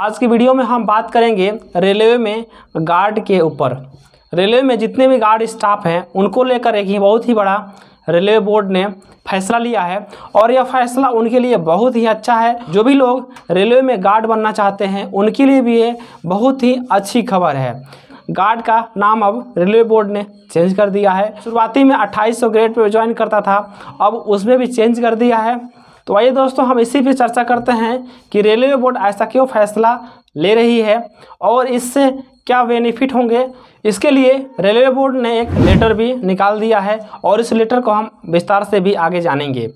आज की वीडियो में हम बात करेंगे रेलवे में गार्ड के ऊपर रेलवे में जितने भी गार्ड स्टाफ हैं उनको लेकर एक ही बहुत ही बड़ा रेलवे बोर्ड ने फैसला लिया है और यह फैसला उनके लिए बहुत ही अच्छा है जो भी लोग रेलवे में गार्ड बनना चाहते हैं उनके लिए भी ये बहुत ही अच्छी खबर है गार्ड का नाम अब रेलवे बोर्ड ने चेंज कर दिया है शुरुआती में 2800 ग्रेड पर ज्वाइन करता था अब उसमें भी चेंज कर दिया है तो आइए दोस्तों हम इसी पे चर्चा करते हैं कि रेलवे बोर्ड ऐसा क्यों फैसला ले रही है और इससे क्या बेनिफिट होंगे इसके लिए रेलवे बोर्ड ने एक लेटर भी निकाल दिया है और इस लेटर को हम विस्तार से भी आगे जानेंगे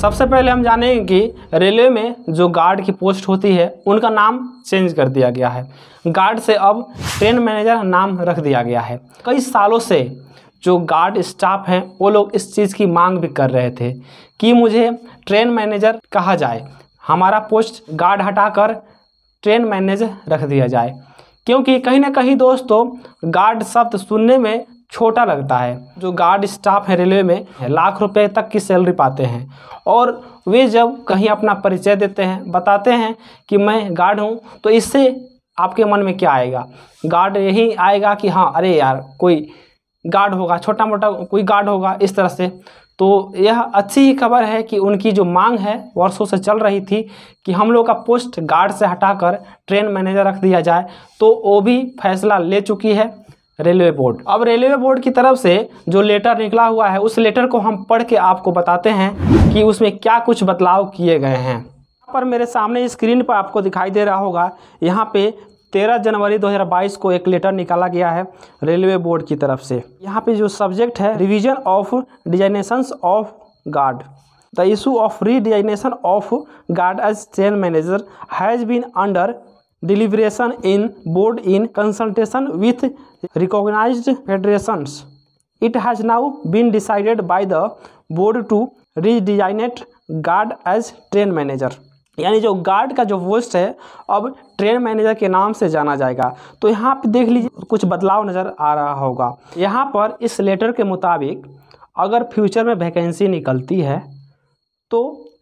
सबसे पहले हम जानेंगे कि रेलवे में जो गार्ड की पोस्ट होती है उनका नाम चेंज कर दिया गया है गार्ड से अब ट्रेन मैनेजर नाम रख दिया गया है कई सालों से जो गार्ड स्टाफ हैं वो लोग इस चीज़ की मांग भी कर रहे थे कि मुझे ट्रेन मैनेजर कहा जाए हमारा पोस्ट गार्ड हटाकर ट्रेन मैनेजर रख दिया जाए क्योंकि कहीं ना कहीं दोस्तों गार्ड शब्द सुनने में छोटा लगता है जो गार्ड स्टाफ है रेलवे में लाख रुपए तक की सैलरी पाते हैं और वे जब कहीं अपना परिचय देते हैं बताते हैं कि मैं गार्ड हूँ तो इससे आपके मन में क्या आएगा गार्ड यही आएगा कि हाँ अरे यार कोई गार्ड होगा छोटा मोटा कोई गार्ड होगा इस तरह से तो यह अच्छी ही खबर है कि उनकी जो मांग है वर्षों से चल रही थी कि हम लोग का पोस्ट गार्ड से हटाकर ट्रेन मैनेजर रख दिया जाए तो वो भी फैसला ले चुकी है रेलवे बोर्ड अब रेलवे बोर्ड की तरफ से जो लेटर निकला हुआ है उस लेटर को हम पढ़ के आपको बताते हैं कि उसमें क्या कुछ बदलाव किए गए हैं पर मेरे सामने स्क्रीन पर आपको दिखाई दे रहा होगा यहाँ पे तेरह जनवरी 2022 को एक लेटर निकाला गया है रेलवे बोर्ड की तरफ से यहाँ पे जो सब्जेक्ट है revision of designation of guard the issue of redesignation of guard as train manager has been under deliberation in board in consultation with recognised it has now been decided by the board to redesignate guard as train manager यानी जो guard का जो post है अब train manager के नाम से जाना जाएगा तो यहाँ पे देख लीजिए कुछ बदलाव नज़र आ रहा होगा यहाँ पर इस लेटर के मुताबिक अगर फ्यूचर में वैकेंसी निकलती है तो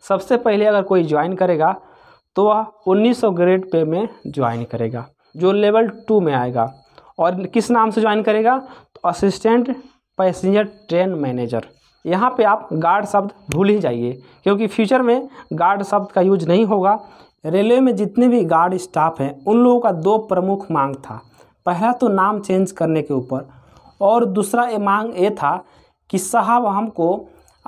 सबसे पहले अगर कोई ज्वाइन करेगा तो वह 1900 ग्रेड पे में ज्वाइन करेगा जो लेवल टू में आएगा और किस नाम से ज्वाइन करेगा तो असिस्टेंट पैसेंजर ट्रेन मैनेजर यहाँ पे आप गार्ड शब्द भूल ही जाइए क्योंकि फ्यूचर में गार्ड शब्द का यूज नहीं होगा रेलवे में जितने भी गार्ड स्टाफ हैं उन लोगों का दो प्रमुख मांग था पहला तो नाम चेंज करने के ऊपर और दूसरा ये मांग ये था कि साहब हमको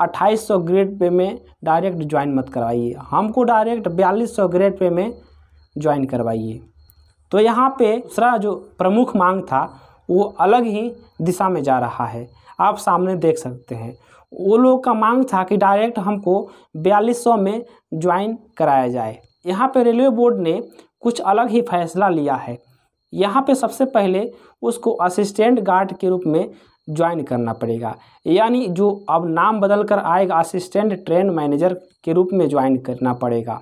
2800 ग्रेड पे में डायरेक्ट ज्वाइन मत करवाइए हमको डायरेक्ट 4200 ग्रेड पे में ज्वाइन करवाइए तो यहाँ पे दूसरा जो प्रमुख मांग था वो अलग ही दिशा में जा रहा है आप सामने देख सकते हैं वो लोग का मांग था कि डायरेक्ट हमको बयालीस सौ में ज्वाइन कराया जाए यहाँ पे रेलवे बोर्ड ने कुछ अलग ही फैसला लिया है यहाँ पे सबसे पहले उसको असिस्टेंट गार्ड के रूप में ज्वाइन करना पड़ेगा यानी जो अब नाम बदल कर आएगा असिस्टेंट ट्रेन मैनेजर के रूप में ज्वाइन करना पड़ेगा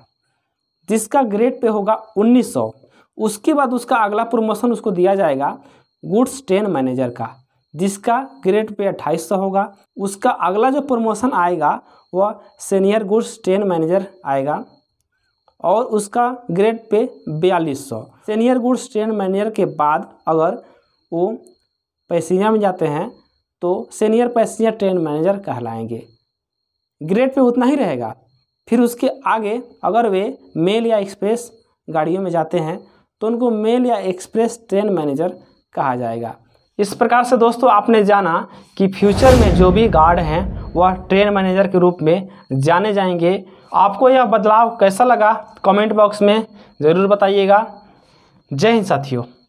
जिसका ग्रेड पे होगा 1900 उसके बाद उसका अगला प्रमोशन उसको दिया जाएगा गुड्स ट्रेन मैनेजर का जिसका ग्रेड पे अट्ठाईस सौ होगा उसका अगला जो प्रमोशन आएगा वह सीनियर गुड्स ट्रेन मैनेजर आएगा और उसका ग्रेड पे बयालीस सौ सीनियर गुड्स ट्रेन मैनेजर के बाद अगर वो पैसेंजर में जाते हैं तो सीनियर पैसेंजर ट्रेन मैनेजर कहलाएंगे ग्रेड पे उतना ही रहेगा फिर उसके आगे अगर वे मेल या एक्सप्रेस गाड़ियों में जाते हैं तो उनको मेल या एक्सप्रेस ट्रेन मैनेजर कहा जाएगा इस प्रकार से दोस्तों आपने जाना कि फ्यूचर में जो भी गार्ड हैं वह ट्रेन मैनेजर के रूप में जाने जाएंगे आपको यह बदलाव कैसा लगा कमेंट बॉक्स में ज़रूर बताइएगा जय हिंद साथियों